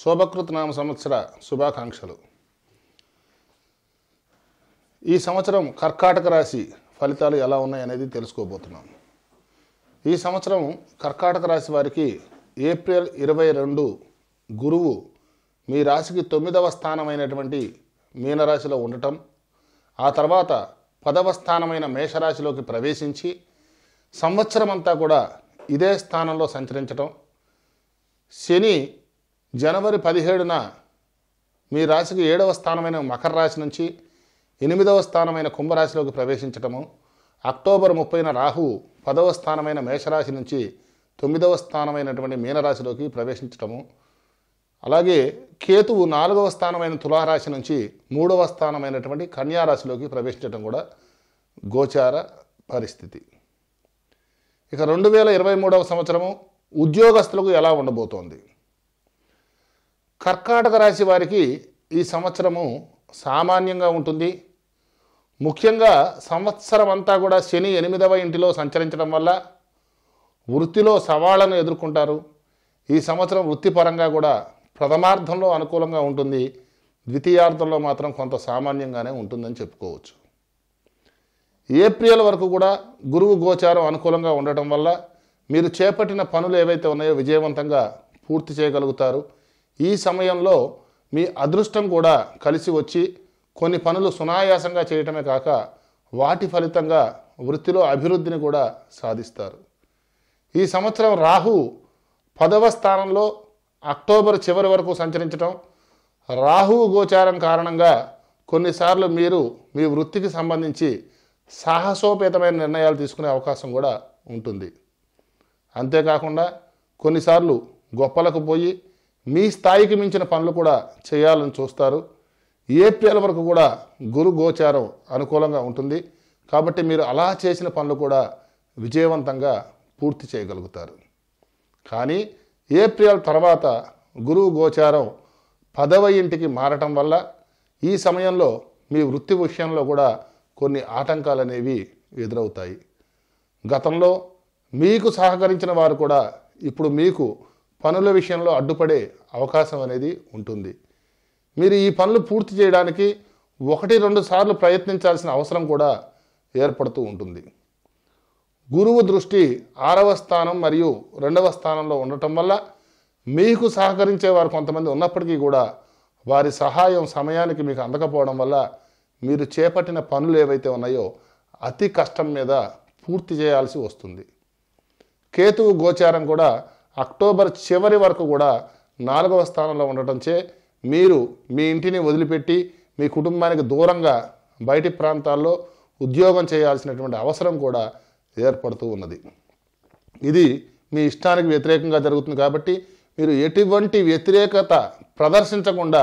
శోభకృత నామ సంవత్సర శుభాకాంక్షలు ఈ సంవత్సరం కర్కాటక రాశి ఫలితాలు ఎలా ఉన్నాయనేది తెలుసుకోబోతున్నాం ఈ సంవత్సరం కర్కాటక రాశి వారికి ఏప్రిల్ ఇరవై రెండు గురువు మీ రాశికి తొమ్మిదవ స్థానమైనటువంటి మీనరాశిలో ఉండటం ఆ తర్వాత పదవ స్థానమైన మేషరాశిలోకి ప్రవేశించి సంవత్సరం అంతా కూడా ఇదే స్థానంలో సంచరించటం శని జనవరి పదిహేడున మీ రాశికి ఏడవ స్థానమైన మకర రాశి నుంచి ఎనిమిదవ స్థానమైన కుంభరాశిలోకి ప్రవేశించటము అక్టోబర్ ముప్పైన రాహు పదవ స్థానమైన మేషరాశి నుంచి తొమ్మిదవ స్థానమైనటువంటి మీనరాశిలోకి ప్రవేశించటము అలాగే కేతువు నాలుగవ స్థానమైన తులారాశి నుంచి మూడవ స్థానమైనటువంటి కన్యారాశిలోకి ప్రవేశించడం కూడా గోచార పరిస్థితి ఇక రెండు వేల ఇరవై మూడవ సంవత్సరము ఉద్యోగస్తులకు ఎలా ఉండబోతోంది కర్కాటక రాశి వారికి ఈ సంవత్సరము సామాన్యంగా ఉంటుంది ముఖ్యంగా సంవత్సరం అంతా కూడా శని ఎనిమిదవ ఇంటిలో సంచరించడం వల్ల వృత్తిలో సవాళ్లను ఎదుర్కొంటారు ఈ సంవత్సరం వృత్తిపరంగా కూడా ప్రథమార్థంలో అనుకూలంగా ఉంటుంది ద్వితీయార్థంలో మాత్రం కొంత సామాన్యంగానే ఉంటుందని చెప్పుకోవచ్చు ఏప్రిల్ వరకు కూడా గురువు గోచారం అనుకూలంగా ఉండటం వల్ల మీరు చేపట్టిన పనులు ఏవైతే ఉన్నాయో విజయవంతంగా పూర్తి చేయగలుగుతారు ఈ సమయంలో మీ అదృష్టం కూడా కలిసి వచ్చి కొన్ని పనులు సునాయాసంగా చేయటమే కాక వాటి ఫలితంగా వృత్తిలో అభివృద్ధిని కూడా సాధిస్తారు ఈ సంవత్సరం రాహు పదవ స్థానంలో అక్టోబర్ చివరి వరకు సంచరించడం రాహు గోచారం కారణంగా కొన్నిసార్లు మీరు మీ వృత్తికి సంబంధించి సాహసోపేతమైన నిర్ణయాలు తీసుకునే అవకాశం కూడా ఉంటుంది అంతేకాకుండా కొన్నిసార్లు గొప్పలకు పోయి మీ స్థాయికి మించిన పనులు కూడా చేయాలని చూస్తారు ఏప్రిల్ వరకు కూడా గురు గోచారం అనుకూలంగా ఉంటుంది కాబట్టి మీరు అలా చేసిన పనులు కూడా విజయవంతంగా పూర్తి చేయగలుగుతారు కానీ ఏప్రిల్ తర్వాత గురువు గోచారం పదవ ఇంటికి మారటం వల్ల ఈ సమయంలో మీ వృత్తి విషయంలో కూడా కొన్ని ఆటంకాలు అనేవి ఎదురవుతాయి గతంలో మీకు సహకరించిన వారు కూడా ఇప్పుడు మీకు పనుల విషయంలో అడ్డుపడే అవకాశం అనేది ఉంటుంది మీరు ఈ పనులు పూర్తి చేయడానికి ఒకటి రెండు సార్లు ప్రయత్నించాల్సిన అవసరం కూడా ఏర్పడుతూ ఉంటుంది గురువు దృష్టి ఆరవ స్థానం మరియు రెండవ స్థానంలో ఉండటం వల్ల మీకు సహకరించే వారు కొంతమంది ఉన్నప్పటికీ కూడా వారి సహాయం సమయానికి మీకు అందకపోవడం వల్ల మీరు చేపట్టిన పనులు ఏవైతే ఉన్నాయో అతి కష్టం మీద పూర్తి చేయాల్సి వస్తుంది కేతువు గోచారం కూడా అక్టోబర్ చివరి వరకు కూడా నాలుగవ స్థానంలో ఉండటంచే మీరు మీ ఇంటిని వదిలిపెట్టి మీ కుటుంబానికి దూరంగా బయటి ప్రాంతాల్లో ఉద్యోగం చేయాల్సినటువంటి అవసరం కూడా ఏర్పడుతూ ఉన్నది ఇది మీ ఇష్టానికి వ్యతిరేకంగా జరుగుతుంది కాబట్టి మీరు ఎటువంటి వ్యతిరేకత ప్రదర్శించకుండా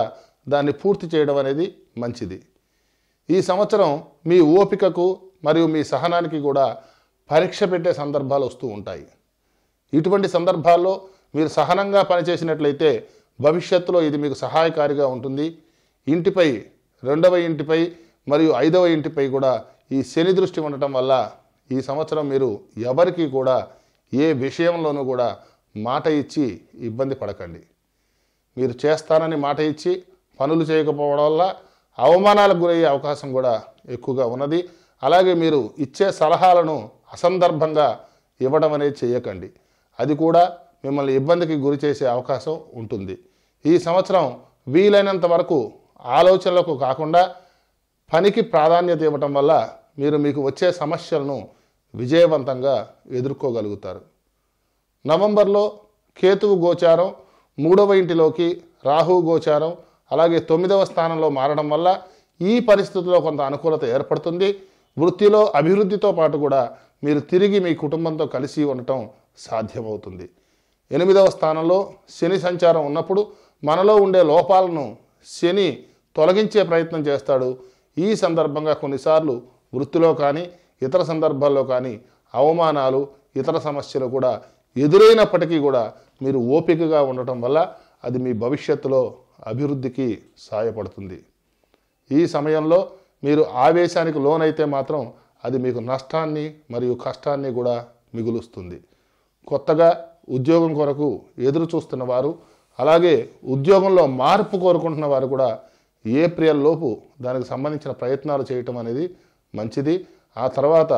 దాన్ని పూర్తి చేయడం అనేది మంచిది ఈ సంవత్సరం మీ ఓపికకు మరియు మీ సహనానికి కూడా పరీక్ష పెట్టే సందర్భాలు వస్తూ ఉంటాయి ఇటువంటి సందర్భాల్లో మీరు సహనంగా పనిచేసినట్లయితే భవిష్యత్తులో ఇది మీకు సహాయకారిగా ఉంటుంది ఇంటిపై రెండవ ఇంటిపై మరియు ఐదవ ఇంటిపై కూడా ఈ శని దృష్టి ఉండటం వల్ల ఈ సంవత్సరం మీరు ఎవరికి కూడా ఏ విషయంలోనూ కూడా మాట ఇచ్చి ఇబ్బంది పడకండి మీరు చేస్తానని మాట ఇచ్చి పనులు చేయకపోవడం వల్ల అవమానాలకు గురయ్యే అవకాశం కూడా ఎక్కువగా ఉన్నది అలాగే మీరు ఇచ్చే సలహాలను అసందర్భంగా ఇవ్వడం అనేది చేయకండి అది కూడా మిమ్మల్ని ఇబ్బందికి గురి చేసే అవకాశం ఉంటుంది ఈ సంవత్సరం వీలైనంత వరకు ఆలోచనలకు కాకుండా పనికి ప్రాధాన్యత ఇవ్వటం వల్ల మీరు మీకు వచ్చే సమస్యలను విజయవంతంగా ఎదుర్కోగలుగుతారు నవంబర్లో కేతువు గోచారం మూడవ ఇంటిలోకి రాహు గోచారం అలాగే తొమ్మిదవ స్థానంలో మారడం వల్ల ఈ పరిస్థితుల్లో కొంత అనుకూలత ఏర్పడుతుంది వృత్తిలో అభివృద్ధితో పాటు కూడా మీరు తిరిగి మీ కుటుంబంతో కలిసి ఉండటం సాధ్యమవుతుంది ఎనిమిదవ స్థానంలో శని సంచారం ఉన్నప్పుడు మనలో ఉండే లోపాలను శని తొలగించే ప్రయత్నం చేస్తాడు ఈ సందర్భంగా కొన్నిసార్లు వృత్తిలో కానీ ఇతర సందర్భాల్లో కానీ అవమానాలు ఇతర సమస్యలు కూడా ఎదురైనప్పటికీ కూడా మీరు ఓపికగా ఉండటం వల్ల అది మీ భవిష్యత్తులో అభివృద్ధికి సాయపడుతుంది ఈ సమయంలో మీరు ఆవేశానికి లోనైతే మాత్రం అది మీకు నష్టాన్ని మరియు కష్టాన్ని కూడా మిగులుస్తుంది కొత్తగా ఉద్యోగం కొరకు ఎదురు చూస్తున్న వారు అలాగే ఉద్యోగంలో మార్పు కోరుకుంటున్న వారు కూడా ఏప్రిల్ లోపు దానికి సంబంధించిన ప్రయత్నాలు చేయటం అనేది మంచిది ఆ తర్వాత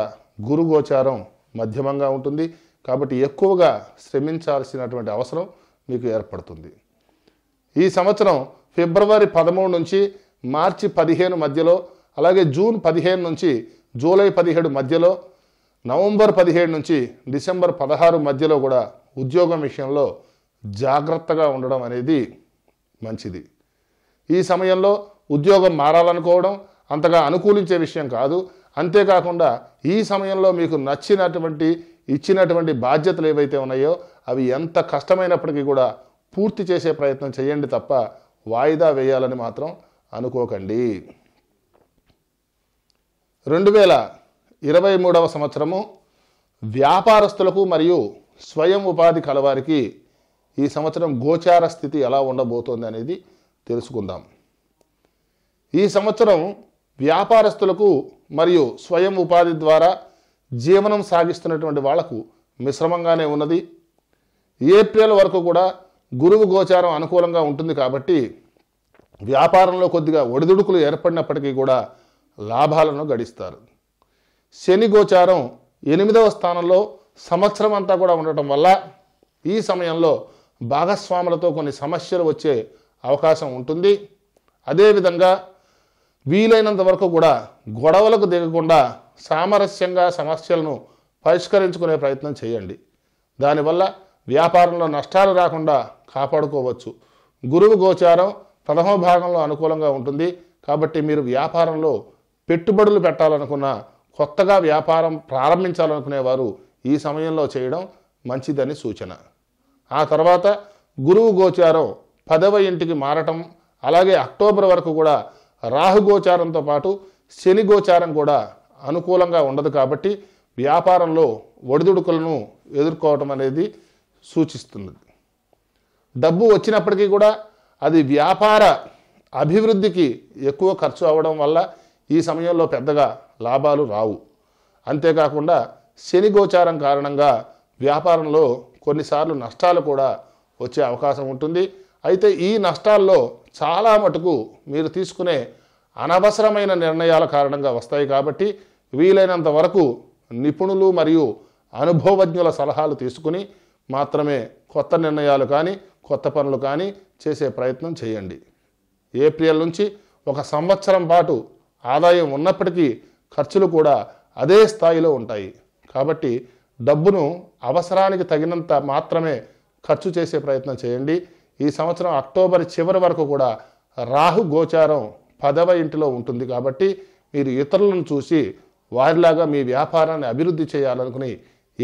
గురు గోచారం మధ్యమంగా ఉంటుంది కాబట్టి ఎక్కువగా శ్రమించాల్సినటువంటి అవసరం మీకు ఏర్పడుతుంది ఈ సంవత్సరం ఫిబ్రవరి పదమూడు నుంచి మార్చి పదిహేను మధ్యలో అలాగే జూన్ పదిహేను నుంచి జూలై పదిహేడు మధ్యలో నవంబర్ పదిహేడు నుంచి డిసెంబర్ పదహారు మధ్యలో కూడా ఉద్యోగం విషయంలో జాగ్రత్తగా ఉండడం అనేది మంచిది ఈ సమయంలో ఉద్యోగం మారాలనుకోవడం అంతగా అనుకూలించే విషయం కాదు అంతేకాకుండా ఈ సమయంలో మీకు నచ్చినటువంటి ఇచ్చినటువంటి బాధ్యతలు ఏవైతే ఉన్నాయో అవి ఎంత కష్టమైనప్పటికీ కూడా పూర్తి చేసే ప్రయత్నం చేయండి తప్ప వాయిదా వేయాలని మాత్రం అనుకోకండి రెండు వేల ఇరవై మూడవ సంవత్సరము వ్యాపారస్తులకు మరియు స్వయం ఉపాధి కలవారికి ఈ సంవత్సరం గోచార స్థితి ఎలా ఉండబోతోంది అనేది తెలుసుకుందాం ఈ సంవత్సరం వ్యాపారస్తులకు మరియు స్వయం ఉపాధి ద్వారా జీవనం సాగిస్తున్నటువంటి వాళ్లకు మిశ్రమంగానే ఉన్నది ఏప్రిల్ వరకు కూడా గురువు గోచారం అనుకూలంగా ఉంటుంది కాబట్టి వ్యాపారంలో కొద్దిగా ఒడిదుడుకులు ఏర్పడినప్పటికీ కూడా లాభాలను గడిస్తారు శని గోచారం ఎనిమిదవ స్థానంలో సంవత్సరం అంతా కూడా ఉండటం వల్ల ఈ సమయంలో భాగస్వాములతో కొన్ని సమస్యలు వచ్చే అవకాశం ఉంటుంది అదేవిధంగా వీలైనంత వరకు కూడా గొడవలకు దిగకుండా సామరస్యంగా సమస్యలను పరిష్కరించుకునే ప్రయత్నం చేయండి దానివల్ల వ్యాపారంలో నష్టాలు రాకుండా కాపాడుకోవచ్చు గురువు గోచారం ప్రథమ భాగంలో అనుకూలంగా ఉంటుంది కాబట్టి మీరు వ్యాపారంలో పెట్టుబడులు పెట్టాలనుకున్న కొత్తగా వ్యాపారం ప్రారంభించాలనుకునేవారు ఈ సమయంలో చేయడం మంచిదని సూచన ఆ తర్వాత గురువు గోచారం పదవ ఇంటికి మారటం అలాగే అక్టోబర్ వరకు కూడా రాహు గోచారంతో పాటు శని గోచారం కూడా అనుకూలంగా ఉండదు కాబట్టి వ్యాపారంలో ఒడిదుడుకులను ఎదుర్కోవటం అనేది సూచిస్తుంది డబ్బు వచ్చినప్పటికీ కూడా అది వ్యాపార అభివృద్ధికి ఎక్కువ ఖర్చు అవ్వడం వల్ల ఈ సమయంలో పెద్దగా లాభాలు రావు అంతేకాకుండా శని గోచారం కారణంగా వ్యాపారంలో కొన్నిసార్లు నష్టాలు కూడా వచ్చే అవకాశం ఉంటుంది అయితే ఈ నష్టాల్లో చాలా మటుకు మీరు తీసుకునే అనవసరమైన నిర్ణయాల కారణంగా వస్తాయి కాబట్టి వీలైనంత వరకు నిపుణులు మరియు అనుభవజ్ఞుల సలహాలు తీసుకుని మాత్రమే కొత్త నిర్ణయాలు కానీ కొత్త పనులు కానీ చేసే ప్రయత్నం చేయండి ఏప్రిల్ నుంచి ఒక సంవత్సరం పాటు ఆదాయం ఉన్నప్పటికీ ఖర్చులు కూడా అదే స్థాయిలో ఉంటాయి కాబట్టి డబ్బును అవసరానికి తగినంత మాత్రమే ఖర్చు చేసే ప్రయత్నం చేయండి ఈ సంవత్సరం అక్టోబర్ చివరి వరకు కూడా రాహు గోచారం పదవ ఇంటిలో ఉంటుంది కాబట్టి మీరు ఇతరులను చూసి వారిలాగా మీ వ్యాపారాన్ని అభివృద్ధి చేయాలనుకుని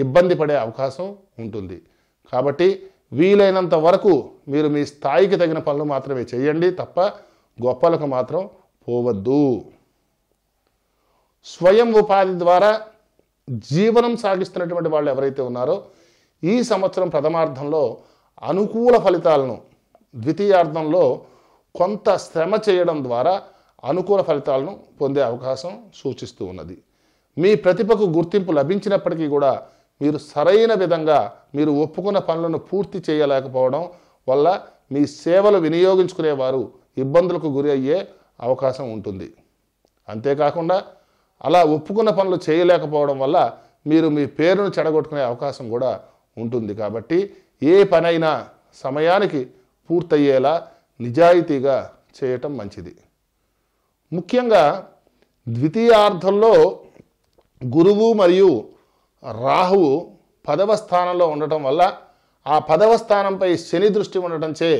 ఇబ్బంది పడే అవకాశం ఉంటుంది కాబట్టి వీలైనంత వరకు మీరు మీ స్థాయికి తగిన పనులు మాత్రమే చేయండి తప్ప గొప్పలకు మాత్రం పోవద్దు స్వయం ఉపాధి ద్వారా జీవనం సాగిస్తున్నటువంటి వాళ్ళు ఎవరైతే ఉన్నారో ఈ సంవత్సరం ప్రథమార్థంలో అనుకూల ఫలితాలను ద్వితీయార్థంలో కొంత శ్రమ చేయడం ద్వారా అనుకూల ఫలితాలను పొందే అవకాశం సూచిస్తూ ఉన్నది మీ ప్రతిభకు గుర్తింపు లభించినప్పటికీ కూడా మీరు సరైన విధంగా మీరు ఒప్పుకున్న పనులను పూర్తి చేయలేకపోవడం వల్ల మీ సేవలు వినియోగించుకునేవారు ఇబ్బందులకు గురి అయ్యే అవకాశం ఉంటుంది అంతేకాకుండా అలా ఒప్పుకున్న పనులు చేయలేకపోవడం వల్ల మీరు మీ పేరును చెడగొట్టుకునే అవకాశం కూడా ఉంటుంది కాబట్టి ఏ పనైనా సమయానికి పూర్తయ్యేలా నిజాయితీగా చేయటం మంచిది ముఖ్యంగా ద్వితీయార్థంలో గురువు మరియు రాహువు పదవ స్థానంలో ఉండటం వల్ల ఆ పదవ స్థానంపై శని దృష్టి ఉండటంచే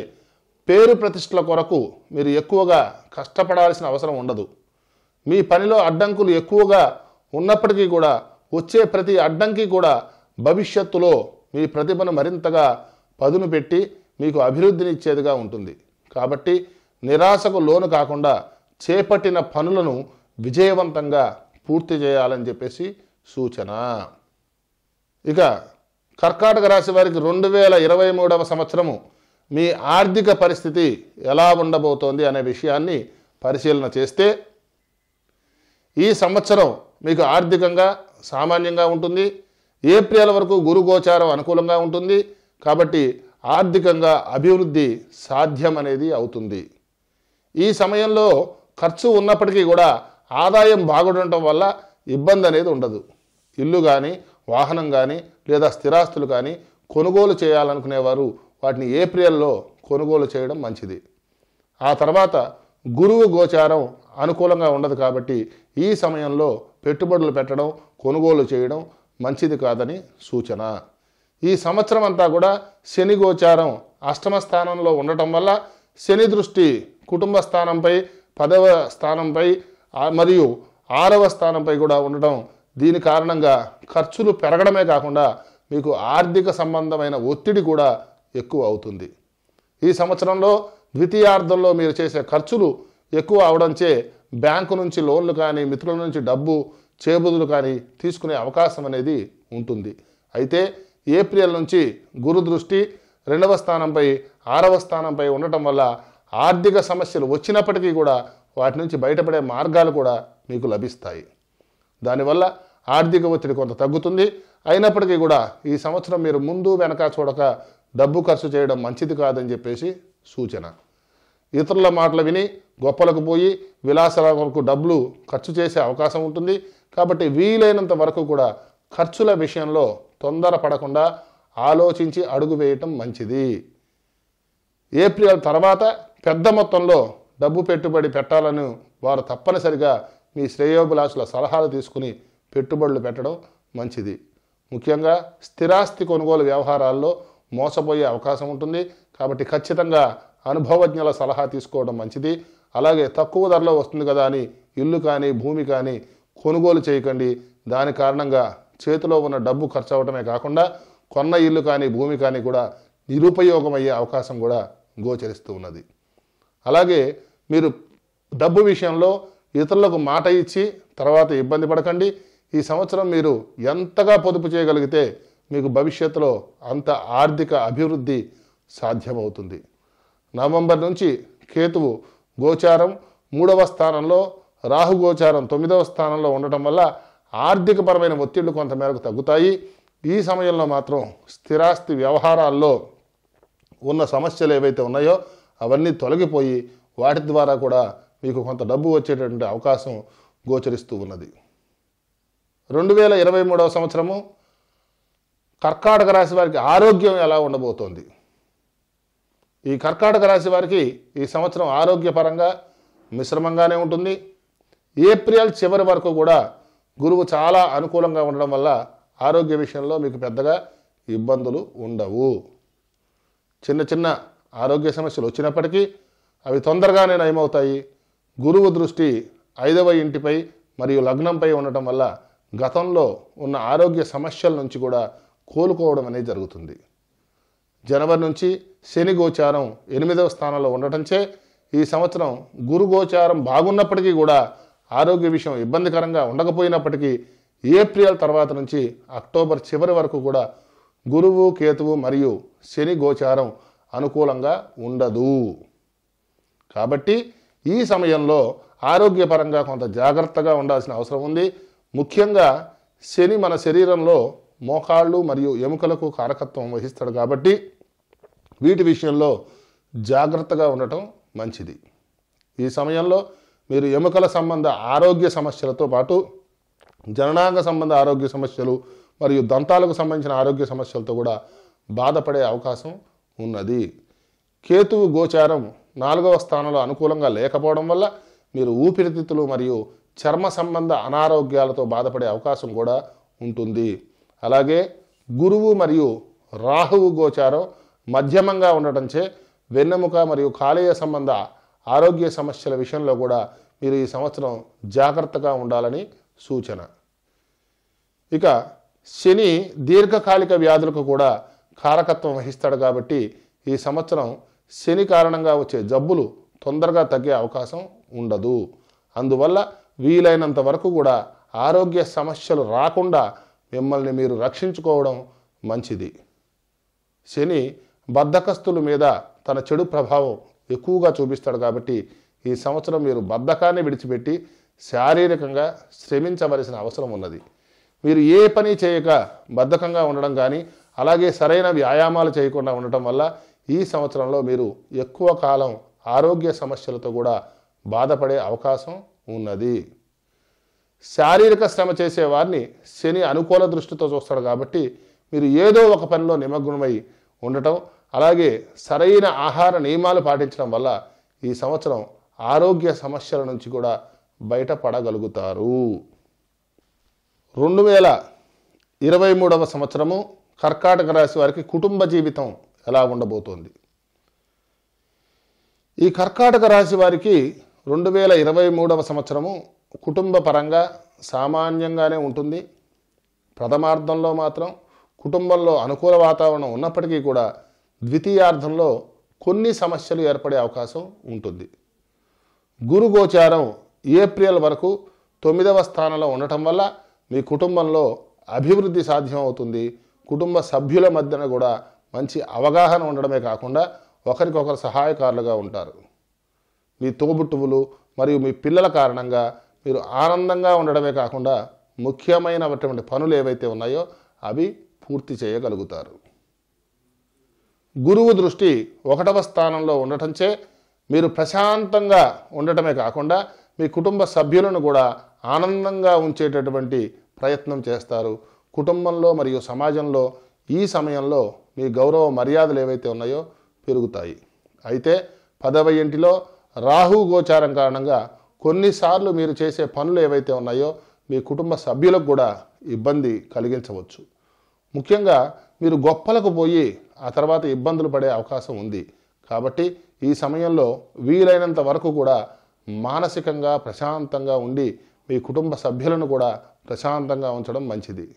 పేరు ప్రతిష్టల కొరకు మీరు ఎక్కువగా కష్టపడాల్సిన అవసరం ఉండదు మీ పనిలో అడ్డంకులు ఎక్కువగా ఉన్నప్పటికీ కూడా వచ్చే ప్రతి అడ్డంకి కూడా భవిష్యత్తులో మీ ప్రతిభను మరింతగా పదును పెట్టి మీకు అభివృద్ధినిచ్చేదిగా ఉంటుంది కాబట్టి నిరాశకు లోను కాకుండా చేపట్టిన పనులను విజయవంతంగా పూర్తి చేయాలని చెప్పేసి సూచన ఇక కర్కాటక రాశి వారికి రెండు వేల ఇరవై మూడవ సంవత్సరము మీ ఆర్థిక పరిస్థితి ఎలా ఉండబోతోంది అనే విషయాన్ని పరిశీలన చేస్తే ఈ సంవత్సరం మీకు ఆర్థికంగా సామాన్యంగా ఉంటుంది ఏప్రిల్ వరకు గురు గోచారం అనుకూలంగా ఉంటుంది కాబట్టి ఆర్థికంగా అభివృద్ధి సాధ్యం అనేది అవుతుంది ఈ సమయంలో ఖర్చు ఉన్నప్పటికీ కూడా ఆదాయం బాగుండటం వల్ల ఇబ్బంది అనేది ఉండదు ఇల్లు కానీ వాహనం కానీ లేదా స్థిరాస్తులు కానీ కొనుగోలు చేయాలనుకునేవారు వాటిని ఏప్రిల్లో కొనుగోలు చేయడం మంచిది ఆ తర్వాత గురువు గోచారం అనుకూలంగా ఉండదు కాబట్టి ఈ సమయంలో పెట్టుబడులు పెట్టడం కొనుగోలు చేయడం మంచిది కాదని సూచన ఈ సంవత్సరం అంతా కూడా శని గోచారం అష్టమ స్థానంలో ఉండటం వల్ల శని దృష్టి కుటుంబ స్థానంపై పదవ స్థానంపై మరియు ఆరవ స్థానంపై కూడా ఉండటం దీని కారణంగా ఖర్చులు పెరగడమే కాకుండా మీకు ఆర్థిక సంబంధమైన ఒత్తిడి కూడా ఎక్కువ అవుతుంది ఈ సంవత్సరంలో ద్వితీయార్థంలో మీరు చేసే ఖర్చులు ఎక్కువ అవడంచే బ్యాంకు నుంచి లోన్లు కానీ మిత్రుల నుంచి డబ్బు చేబుదులు కానీ తీసుకునే అవకాశం అనేది ఉంటుంది అయితే ఏప్రిల్ నుంచి గురు దృష్టి రెండవ స్థానంపై ఆరవ స్థానంపై ఉండటం వల్ల ఆర్థిక సమస్యలు వచ్చినప్పటికీ కూడా వాటి నుంచి బయటపడే మార్గాలు కూడా మీకు లభిస్తాయి దానివల్ల ఆర్థిక ఒత్తిడి కొంత తగ్గుతుంది అయినప్పటికీ కూడా ఈ సంవత్సరం మీరు ముందు వెనక చూడక డబ్బు ఖర్చు చేయడం మంచిది కాదని చెప్పేసి సూచన ఇతరుల మాటలు విని గొప్పలకు పోయి విలాసాల వరకు డబ్బులు ఖర్చు చేసే అవకాశం ఉంటుంది కాబట్టి వీలైనంత వరకు కూడా ఖర్చుల విషయంలో తొందర పడకుండా ఆలోచించి అడుగు వేయటం మంచిది ఏప్రిల్ తర్వాత పెద్ద మొత్తంలో డబ్బు పెట్టుబడి పెట్టాలని వారు తప్పనిసరిగా మీ శ్రేయోభిలాషుల సలహాలు తీసుకుని పెట్టుబడులు పెట్టడం మంచిది ముఖ్యంగా స్థిరాస్తి కొనుగోలు వ్యవహారాల్లో మోసపోయే అవకాశం ఉంటుంది కాబట్టి ఖచ్చితంగా అనుభవజ్ఞుల సలహా తీసుకోవడం మంచిది అలాగే తక్కువ ధరలో వస్తుంది కదా అని ఇల్లు కానీ భూమి కానీ కొనుగోలు చేయకండి దాని కారణంగా చేతిలో ఉన్న డబ్బు ఖర్చు అవడమే కాకుండా కొన్న ఇల్లు కానీ భూమి కానీ కూడా నిరుపయోగం అయ్యే అవకాశం కూడా గోచరిస్తూ ఉన్నది అలాగే మీరు డబ్బు విషయంలో ఇతరులకు మాట ఇచ్చి తర్వాత ఇబ్బంది పడకండి ఈ సంవత్సరం మీరు ఎంతగా పొదుపు చేయగలిగితే మీకు భవిష్యత్తులో అంత ఆర్థిక అభివృద్ధి సాధ్యమవుతుంది నవంబర్ నుంచి కేతువు గోచారం మూడవ స్థానంలో రాహు గోచారం తొమ్మిదవ స్థానంలో ఉండటం వల్ల ఆర్థికపరమైన ఒత్తిళ్లు కొంతమేరకు తగ్గుతాయి ఈ సమయంలో మాత్రం స్థిరాస్తి వ్యవహారాల్లో ఉన్న సమస్యలు ఏవైతే ఉన్నాయో అవన్నీ తొలగిపోయి వాటి ద్వారా కూడా మీకు కొంత డబ్బు వచ్చేటటువంటి అవకాశం గోచరిస్తూ ఉన్నది రెండు వేల ఇరవై మూడవ సంవత్సరము కర్కాటక రాశి వారికి ఆరోగ్యం ఎలా ఉండబోతోంది ఈ కర్కాటక రాశి వారికి ఈ సంవత్సరం ఆరోగ్యపరంగా మిశ్రమంగానే ఉంటుంది ఏప్రిల్ చివరి వరకు కూడా గురువు చాలా అనుకూలంగా ఉండడం వల్ల ఆరోగ్య విషయంలో మీకు పెద్దగా ఇబ్బందులు ఉండవు చిన్న చిన్న ఆరోగ్య సమస్యలు వచ్చినప్పటికీ అవి తొందరగానే నయమవుతాయి గురువు దృష్టి ఐదవ ఇంటిపై మరియు లగ్నంపై ఉండటం వల్ల గతంలో ఉన్న ఆరోగ్య సమస్యల నుంచి కూడా కోలుకోవడం అనేది జరుగుతుంది జనవరి నుంచి శని గోచారం ఎనిమిదవ స్థానంలో ఉండటంచే ఈ సంవత్సరం గురు గోచారం బాగున్నప్పటికీ కూడా ఆరోగ్య విషయం ఇబ్బందికరంగా ఉండకపోయినప్పటికీ ఏప్రిల్ తర్వాత నుంచి అక్టోబర్ చివరి వరకు కూడా గురువు కేతువు మరియు శని గోచారం అనుకూలంగా ఉండదు కాబట్టి ఈ సమయంలో ఆరోగ్యపరంగా కొంత జాగ్రత్తగా ఉండాల్సిన అవసరం ఉంది ముఖ్యంగా శని మన శరీరంలో మోకాళ్ళు మరియు ఎముకలకు కారకత్వం వహిస్తాడు కాబట్టి వీటి విషయంలో జాగ్రత్తగా ఉండటం మంచిది ఈ సమయంలో మీరు ఎముకల సంబంధ ఆరోగ్య సమస్యలతో పాటు జననాంగ సంబంధ ఆరోగ్య సమస్యలు మరియు దంతాలకు సంబంధించిన ఆరోగ్య సమస్యలతో కూడా బాధపడే అవకాశం ఉన్నది కేతువు గోచారం నాలుగవ స్థానంలో అనుకూలంగా లేకపోవడం వల్ల మీరు ఊపిరితిత్తులు మరియు చర్మ సంబంధ అనారోగ్యాలతో బాధపడే అవకాశం కూడా ఉంటుంది అలాగే గురువు మరియు రాహువు గోచారం మధ్యమంగా ఉండటంచే వెన్నెముక మరియు కాలేయ సంబంధ ఆరోగ్య సమస్యల విషయంలో కూడా మీరు ఈ సంవత్సరం జాగ్రత్తగా ఉండాలని సూచన ఇక శని దీర్ఘకాలిక వ్యాధులకు కూడా కారకత్వం వహిస్తాడు కాబట్టి ఈ సంవత్సరం శని కారణంగా వచ్చే జబ్బులు తొందరగా తగ్గే అవకాశం ఉండదు అందువల్ల వీలైనంత వరకు కూడా ఆరోగ్య సమస్యలు రాకుండా మిమ్మల్ని మీరు రక్షించుకోవడం మంచిది శని బద్ధకస్తుల మీద తన చెడు ప్రభావం ఎక్కువగా చూపిస్తాడు కాబట్టి ఈ సంవత్సరం మీరు బద్ధకాన్ని విడిచిపెట్టి శారీరకంగా శ్రమించవలసిన అవసరం ఉన్నది మీరు ఏ పని చేయక బద్ధకంగా ఉండడం కానీ అలాగే సరైన వ్యాయామాలు చేయకుండా ఉండటం వల్ల ఈ సంవత్సరంలో మీరు ఎక్కువ కాలం ఆరోగ్య సమస్యలతో కూడా బాధపడే అవకాశం ఉన్నది శారీరక శ్రమ చేసేవారిని శని అనుకూల దృష్టితో చూస్తాడు కాబట్టి మీరు ఏదో ఒక పనిలో నిమగ్నమై ఉండటం అలాగే సరైన ఆహార నియమాలు పాటించడం వల్ల ఈ సంవత్సరం ఆరోగ్య సమస్యల నుంచి కూడా బయటపడగలుగుతారు రెండు వేల ఇరవై మూడవ సంవత్సరము కర్కాటక రాశి వారికి కుటుంబ జీవితం ఎలా ఉండబోతోంది ఈ కర్కాటక రాశి వారికి రెండు వేల ఇరవై మూడవ సంవత్సరము కుటుంబ పరంగా సామాన్యంగానే ఉంటుంది ప్రథమార్థంలో మాత్రం కుటుంబంలో అనుకూల వాతావరణం ఉన్నప్పటికీ కూడా ద్వితీయార్థంలో కొన్ని సమస్యలు ఏర్పడే అవకాశం ఉంటుంది గురు గోచారం ఏప్రిల్ వరకు తొమ్మిదవ స్థానంలో ఉండటం వల్ల మీ కుటుంబంలో అభివృద్ధి సాధ్యమవుతుంది కుటుంబ సభ్యుల మధ్యన కూడా మంచి అవగాహన ఉండడమే కాకుండా ఒకరికొకరు సహాయకారులుగా ఉంటారు మీ తోబుట్టువులు మరియు మీ పిల్లల కారణంగా మీరు ఆనందంగా ఉండడమే కాకుండా ముఖ్యమైనటువంటి పనులు ఏవైతే ఉన్నాయో అవి పూర్తి చేయగలుగుతారు గురువు దృష్టి ఒకటవ స్థానంలో ఉండటంచే మీరు ప్రశాంతంగా ఉండటమే కాకుండా మీ కుటుంబ సభ్యులను కూడా ఆనందంగా ఉంచేటటువంటి ప్రయత్నం చేస్తారు కుటుంబంలో మరియు సమాజంలో ఈ సమయంలో మీ గౌరవ మర్యాదలు ఏవైతే ఉన్నాయో పెరుగుతాయి అయితే పదవ ఇంటిలో రాహు గోచారం కారణంగా కొన్నిసార్లు మీరు చేసే పనులు ఏవైతే ఉన్నాయో మీ కుటుంబ సభ్యులకు కూడా ఇబ్బంది కలిగించవచ్చు ముఖ్యంగా మీరు గొప్పలకు పోయి ఆ తర్వాత ఇబ్బందులు పడే అవకాశం ఉంది కాబట్టి ఈ సమయంలో వీలైనంత వరకు కూడా మానసికంగా ప్రశాంతంగా ఉండి మీ కుటుంబ సభ్యులను కూడా ప్రశాంతంగా ఉంచడం మంచిది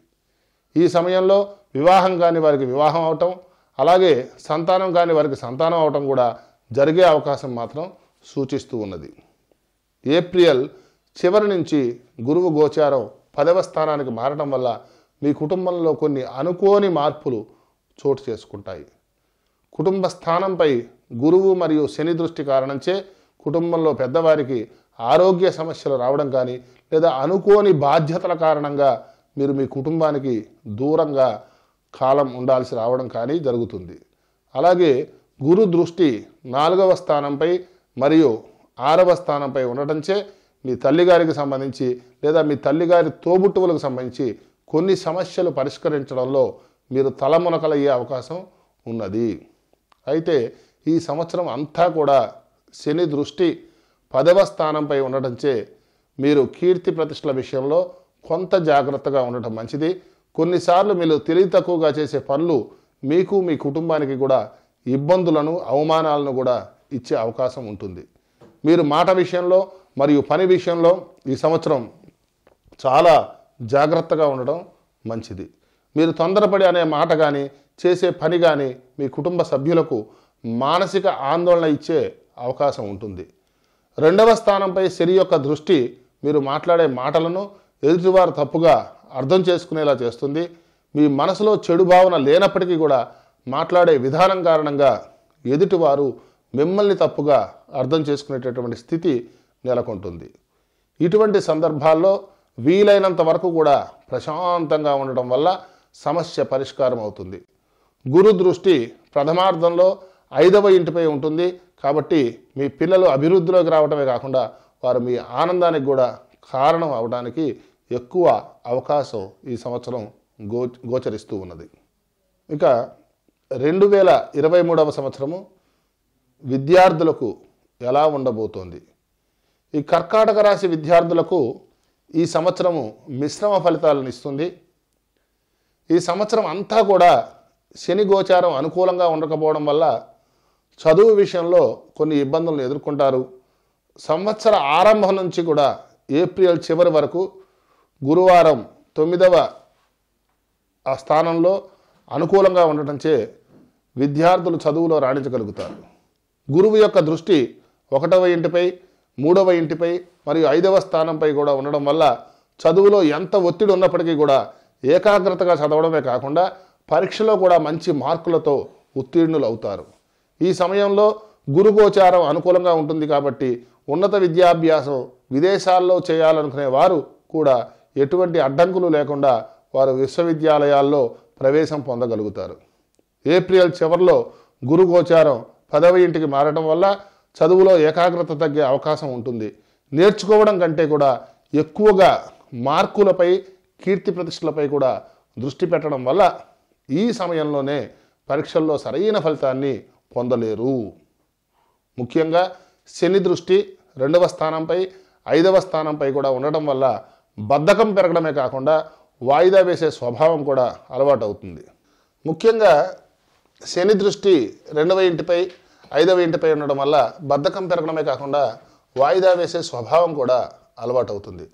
ఈ సమయంలో వివాహం కాని వారికి వివాహం అవటం అలాగే సంతానం కాని వారికి సంతానం అవటం కూడా జరిగే అవకాశం మాత్రం సూచిస్తూ ఉన్నది ఏప్రిల్ చివరి నుంచి గురువు గోచారం పదవ స్థానానికి మారడం వల్ల మీ కుటుంబంలో కొన్ని అనుకోని మార్పులు చోటు చేసుకుంటాయి కుటుంబ స్థానంపై గురువు మరియు శని దృష్టి కారణంచే కుటుంబంలో పెద్దవారికి ఆరోగ్య సమస్యలు రావడం కానీ లేదా అనుకోని బాధ్యతల కారణంగా మీరు మీ కుటుంబానికి దూరంగా కాలం ఉండాల్సి రావడం కానీ జరుగుతుంది అలాగే గురు దృష్టి నాలుగవ స్థానంపై మరియు ఆరవ స్థానంపై ఉండటంచే మీ తల్లిగారికి సంబంధించి లేదా మీ తల్లిగారి తోబుట్టువులకు సంబంధించి కొన్ని సమస్యలు పరిష్కరించడంలో మీరు తలమునకలయ్యే అవకాశం ఉన్నది అయితే ఈ సంవత్సరం అంతా కూడా శని దృష్టి పదవ స్థానంపై ఉండటంచే మీరు కీర్తి ప్రతిష్టల విషయంలో కొంత జాగ్రత్తగా ఉండటం మంచిది కొన్నిసార్లు మీరు తెలివి తక్కువగా చేసే పనులు మీకు మీ కుటుంబానికి కూడా ఇబ్బందులను అవమానాలను కూడా ఇచ్చే అవకాశం ఉంటుంది మీరు మాట విషయంలో మరియు పని విషయంలో ఈ సంవత్సరం చాలా జాగ్రత్తగా ఉండడం మంచిది మీరు తొందరపడి అనే మాట కానీ చేసే పని కానీ మీ కుటుంబ సభ్యులకు మానసిక ఆందోళన ఇచ్చే అవకాశం ఉంటుంది రెండవ స్థానంపై శని యొక్క దృష్టి మీరు మాట్లాడే మాటలను ఎదుటివారు తప్పుగా అర్థం చేసుకునేలా చేస్తుంది మీ మనసులో చెడు భావన లేనప్పటికీ కూడా మాట్లాడే విధానం కారణంగా ఎదుటివారు మిమ్మల్ని తప్పుగా అర్థం చేసుకునేటటువంటి స్థితి నెలకొంటుంది ఇటువంటి సందర్భాల్లో వీలైనంత వరకు కూడా ప్రశాంతంగా ఉండటం వల్ల సమస్య పరిష్కారం అవుతుంది గురు దృష్టి ప్రథమార్థంలో ఐదవ ఇంటిపై ఉంటుంది కాబట్టి మీ పిల్లలు అభివృద్ధిలోకి రావటమే కాకుండా వారు మీ ఆనందానికి కూడా కారణం అవడానికి ఎక్కువ అవకాశం ఈ సంవత్సరం గో గోచరిస్తూ ఉన్నది ఇక రెండు వేల ఇరవై మూడవ సంవత్సరము విద్యార్థులకు ఎలా ఉండబోతోంది ఈ కర్కాటక రాశి విద్యార్థులకు ఈ సంవత్సరము మిశ్రమ ఫలితాలను ఇస్తుంది ఈ సంవత్సరం అంతా కూడా శని గోచారం అనుకూలంగా ఉండకపోవడం వల్ల చదువు విషయంలో కొన్ని ఇబ్బందులను ఎదుర్కొంటారు సంవత్సర ఆరంభం నుంచి కూడా ఏప్రిల్ చివరి వరకు గురువారం తొమ్మిదవ స్థానంలో అనుకూలంగా ఉండటంచే విద్యార్థులు చదువులో రాణించగలుగుతారు గురువు యొక్క దృష్టి ఒకటవ ఇంటిపై మూడవ ఇంటిపై మరియు ఐదవ స్థానంపై కూడా ఉండడం వల్ల చదువులో ఎంత ఒత్తిడి ఉన్నప్పటికీ కూడా ఏకాగ్రతగా చదవడమే కాకుండా పరీక్షలో కూడా మంచి మార్కులతో ఉత్తీర్ణులు అవుతారు ఈ సమయంలో గురుగోచారం అనుకూలంగా ఉంటుంది కాబట్టి ఉన్నత విద్యాభ్యాసం విదేశాల్లో చేయాలనుకునే వారు కూడా ఎటువంటి అడ్డంకులు లేకుండా వారు విశ్వవిద్యాలయాల్లో ప్రవేశం పొందగలుగుతారు ఏప్రిల్ చివరిలో గురుగోచారం పదవ ఇంటికి మారడం వల్ల చదువులో ఏకాగ్రత తగ్గే అవకాశం ఉంటుంది నేర్చుకోవడం కంటే కూడా ఎక్కువగా మార్కులపై కీర్తి ప్రతిష్టలపై కూడా దృష్టి పెట్టడం వల్ల ఈ సమయంలోనే పరీక్షల్లో సరైన ఫలితాన్ని పొందలేరు ముఖ్యంగా శని దృష్టి రెండవ స్థానంపై ఐదవ స్థానంపై కూడా ఉండటం వల్ల బద్ధకం పెరగడమే కాకుండా వాయిదా వేసే స్వభావం కూడా అలవాటు అవుతుంది ముఖ్యంగా శని దృష్టి రెండవ ఇంటిపై ఐదవ ఇంటిపై ఉండడం వల్ల బద్ధకం పెరగడమే కాకుండా వాయిదా వేసే స్వభావం కూడా అలవాటవుతుంది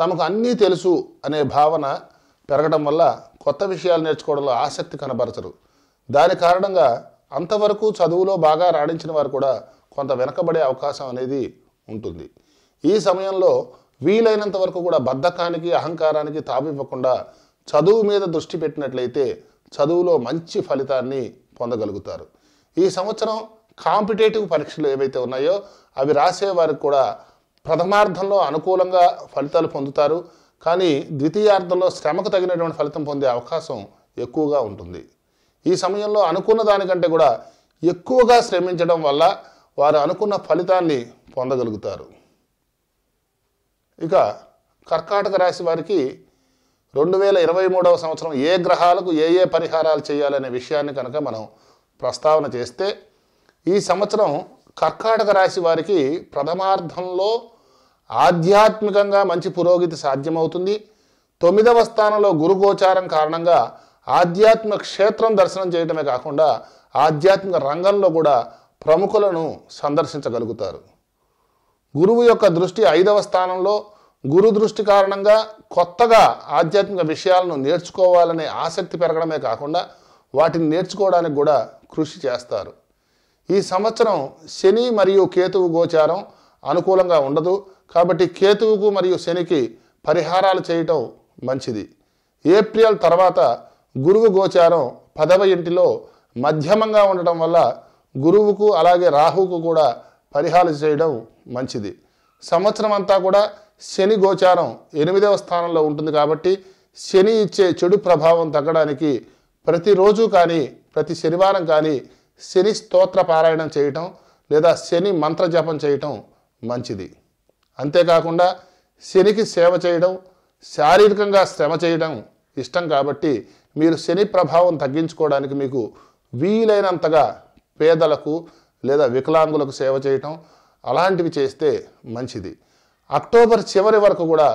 తమకు అన్నీ తెలుసు అనే భావన పెరగడం వల్ల కొత్త విషయాలు నేర్చుకోవడంలో ఆసక్తి కనబరచరు దాని కారణంగా అంతవరకు చదువులో బాగా రాణించిన వారు కూడా కొంత వెనకబడే అవకాశం అనేది ఉంటుంది ఈ సమయంలో వీలైనంత వరకు కూడా బద్ధకానికి అహంకారానికి తావివ్వకుండా చదువు మీద దృష్టి పెట్టినట్లయితే చదువులో మంచి ఫలితాన్ని పొందగలుగుతారు ఈ సంవత్సరం కాంపిటేటివ్ పరీక్షలు ఏవైతే ఉన్నాయో అవి రాసేవారికి కూడా ప్రథమార్థంలో అనుకూలంగా ఫలితాలు పొందుతారు కానీ ద్వితీయార్థంలో శ్రమకు తగినటువంటి ఫలితం పొందే అవకాశం ఎక్కువగా ఉంటుంది ఈ సమయంలో అనుకున్న దానికంటే కూడా ఎక్కువగా శ్రమించడం వల్ల వారు అనుకున్న ఫలితాన్ని పొందగలుగుతారు ఇక కర్కాటక రాశి వారికి రెండు వేల ఇరవై మూడవ సంవత్సరం ఏ గ్రహాలకు ఏ ఏ పరిహారాలు చేయాలనే విషయాన్ని కనుక మనం ప్రస్తావన చేస్తే ఈ సంవత్సరం కర్కాటక రాశి వారికి ప్రథమార్థంలో ఆధ్యాత్మికంగా మంచి పురోగతి సాధ్యమవుతుంది తొమ్మిదవ స్థానంలో గురుగోచారం కారణంగా ఆధ్యాత్మిక క్షేత్రం దర్శనం చేయడమే కాకుండా ఆధ్యాత్మిక రంగంలో కూడా ప్రముఖులను సందర్శించగలుగుతారు గురువు యొక్క దృష్టి ఐదవ స్థానంలో గురు దృష్టి కారణంగా కొత్తగా ఆధ్యాత్మిక విషయాలను నేర్చుకోవాలనే ఆసక్తి పెరగడమే కాకుండా వాటిని నేర్చుకోవడానికి కూడా కృషి చేస్తారు ఈ సంవత్సరం శని మరియు కేతువు గోచారం అనుకూలంగా ఉండదు కాబట్టి కేతువుకు మరియు శనికి పరిహారాలు చేయటం మంచిది ఏప్రిల్ తర్వాత గురువు గోచారం పదవ ఇంటిలో మధ్యమంగా ఉండటం వల్ల గురువుకు అలాగే రాహుకు కూడా పరిహారం చేయడం మంచిది సంవత్సరం అంతా కూడా శని గోచారం ఎనిమిదవ స్థానంలో ఉంటుంది కాబట్టి శని ఇచ్చే చెడు ప్రభావం తగ్గడానికి ప్రతిరోజు కానీ ప్రతి శనివారం కానీ శని స్తోత్ర పారాయణం చేయటం లేదా శని మంత్ర జపం చేయటం మంచిది అంతేకాకుండా శనికి సేవ చేయడం శారీరకంగా శ్రమ చేయడం ఇష్టం కాబట్టి మీరు శని ప్రభావం తగ్గించుకోవడానికి మీకు వీలైనంతగా పేదలకు లేదా వికలాంగులకు సేవ చేయటం అలాంటివి చేస్తే మంచిది అక్టోబర్ చివరి వరకు కూడా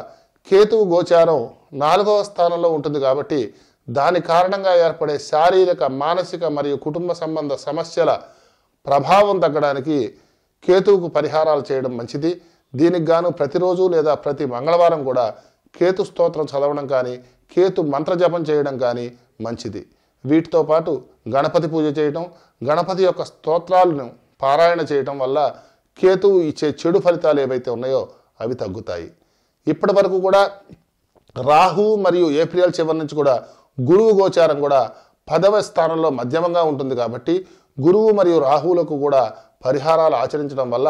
కేతువు గోచారం నాలుగవ స్థానంలో ఉంటుంది కాబట్టి దాని కారణంగా ఏర్పడే శారీరక మానసిక మరియు కుటుంబ సంబంధ సమస్యల ప్రభావం తగ్గడానికి కేతువుకు పరిహారాలు చేయడం మంచిది దీనికి గాను ప్రతిరోజు లేదా ప్రతి మంగళవారం కూడా కేతు స్తోత్రం చదవడం కానీ కేతు మంత్రజపం చేయడం కానీ మంచిది వీటితో పాటు గణపతి పూజ చేయటం గణపతి యొక్క స్తోత్రాలను పారాయణ చేయటం వల్ల కేతువు ఇచ్చే చెడు ఫలితాలు ఏవైతే ఉన్నాయో అవి తగ్గుతాయి ఇప్పటి వరకు కూడా రాహు మరియు ఏప్రిల్ చివరి నుంచి కూడా గురువు గోచారం కూడా పదవ స్థానంలో మధ్యమంగా ఉంటుంది కాబట్టి గురువు మరియు రాహువులకు కూడా పరిహారాలు ఆచరించడం వల్ల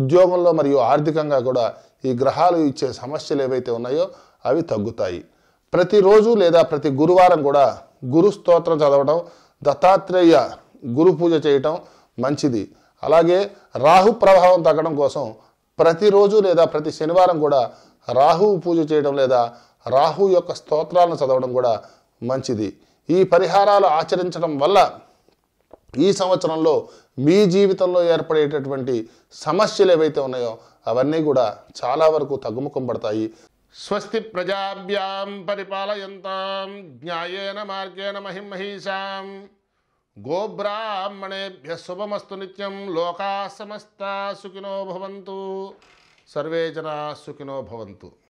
ఉద్యోగంలో మరియు ఆర్థికంగా కూడా ఈ గ్రహాలు ఇచ్చే సమస్యలు ఏవైతే ఉన్నాయో అవి తగ్గుతాయి ప్రతిరోజు లేదా ప్రతి గురువారం కూడా గురు స్తోత్రం చదవడం దత్తాత్రేయ గురు పూజ చేయటం మంచిది అలాగే రాహు ప్రభావం తగ్గడం కోసం ప్రతిరోజు లేదా ప్రతి శనివారం కూడా రాహువు పూజ చేయడం లేదా రాహు యొక్క స్తోత్రాలను చదవడం కూడా మంచిది ఈ పరిహారాలు ఆచరించడం వల్ల ఈ సంవత్సరంలో మీ జీవితంలో ఏర్పడేటటువంటి సమస్యలు ఏవైతే ఉన్నాయో అవన్నీ కూడా చాలా వరకు తగ్గుముఖం పడతాయి స్వస్తి ప్రజాభ్యాం పరిపాలయంతాం జ్ఞాయేన మార్గేణ మహిమహీషాం గోబ్రాహ్మణేభ్య శుభమస్తు నిత్యం లోకా సమస్త సుఖినో భవంతు సర్వే జనా సుఖినో భవంతు